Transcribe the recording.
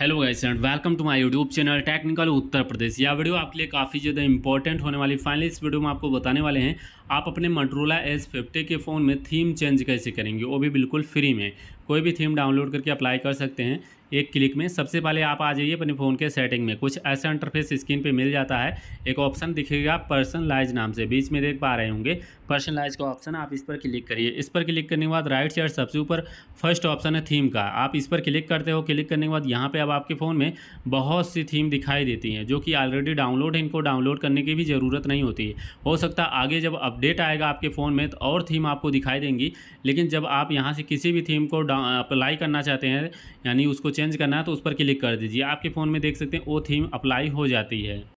hello guys and welcome to my YouTube channel technical Uttar Pradesh यह video आपके लिए काफ़ी ज़्यादा इंपॉर्टेंट होने वाली फाइनली इस वीडियो में आपको बताने वाले हैं आप अपने मटरोला एस फिफ्टी के फ़ोन में थीम चेंज कैसे करेंगे वो भी बिल्कुल फ्री में कोई भी थीम डाउनलोड करके अप्लाई कर सकते हैं एक क्लिक में सबसे पहले आप आ जाइए अपने फ़ोन के सेटिंग में कुछ ऐसा इंटरफेस स्क्रीन पे मिल जाता है एक ऑप्शन दिखेगा पर्सनलाइज नाम से बीच में देख पा रहे होंगे पर्सनलाइज का ऑप्शन आप इस पर क्लिक करिए इस पर क्लिक करने के बाद राइट साइड सबसे ऊपर फर्स्ट ऑप्शन है थीम का आप इस पर क्लिक करते हो क्लिक करने के बाद यहाँ पर अब आपके फ़ोन में बहुत सी थीम दिखाई देती हैं जो कि ऑलरेडी डाउनलोड है इनको डाउनलोड करने की भी ज़रूरत नहीं होती है हो सकता आगे जब अपडेट आएगा आपके फ़ोन में तो और थीम आपको दिखाई देंगी लेकिन जब आप यहाँ से किसी भी थीम को अप्लाई करना चाहते हैं यानी उसको चेंज करना है तो उस पर क्लिक कर दीजिए आपके फ़ोन में देख सकते हैं वो थीम अप्लाई हो जाती है